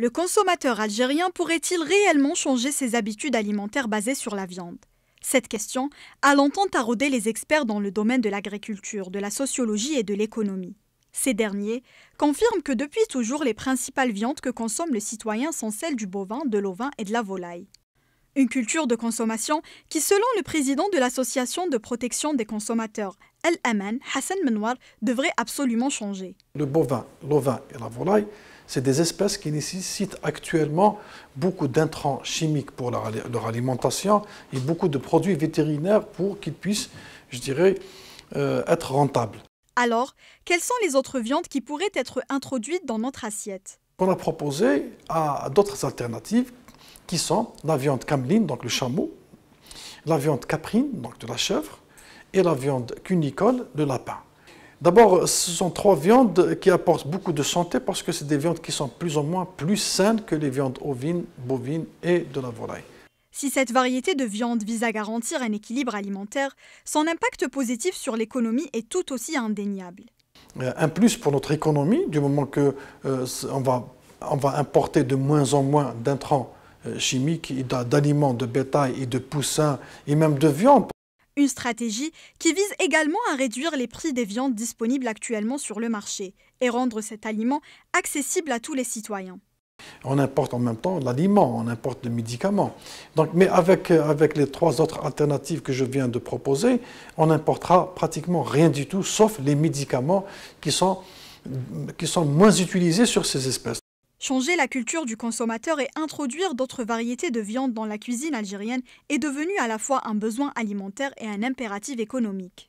Le consommateur algérien pourrait-il réellement changer ses habitudes alimentaires basées sur la viande Cette question a longtemps taraudé les experts dans le domaine de l'agriculture, de la sociologie et de l'économie. Ces derniers confirment que depuis toujours les principales viandes que consomme le citoyen sont celles du bovin, de l'ovin et de la volaille. Une culture de consommation qui, selon le président de l'Association de protection des consommateurs, Al-Aman Hassan Menoir devrait absolument changer. Le bovin, l'ovin et la volaille, c'est des espèces qui nécessitent actuellement beaucoup d'intrants chimiques pour leur, alimentation et beaucoup de produits vétérinaires pour qu'ils puissent, je dirais, euh, être rentables. Alors, quelles sont les autres viandes qui pourraient être introduites dans notre assiette On a proposé à d'autres alternatives qui sont la viande cameline, donc le chameau, la viande caprine, donc de la chèvre, et la viande cunicole, le lapin. D'abord, ce sont trois viandes qui apportent beaucoup de santé parce que c'est des viandes qui sont plus ou moins plus saines que les viandes ovines, bovines et de la volaille. Si cette variété de viande vise à garantir un équilibre alimentaire, son impact positif sur l'économie est tout aussi indéniable. Euh, un plus pour notre économie, du moment qu'on euh, va, on va importer de moins en moins d'intrants euh, chimiques, d'aliments de bétail et de poussins et même de viande. Une stratégie qui vise également à réduire les prix des viandes disponibles actuellement sur le marché et rendre cet aliment accessible à tous les citoyens. On importe en même temps l'aliment, on importe des médicaments. Donc, mais avec, euh, avec les trois autres alternatives que je viens de proposer, on n'importera pratiquement rien du tout, sauf les médicaments qui sont, qui sont moins utilisés sur ces espèces. Changer la culture du consommateur et introduire d'autres variétés de viande dans la cuisine algérienne est devenu à la fois un besoin alimentaire et un impératif économique.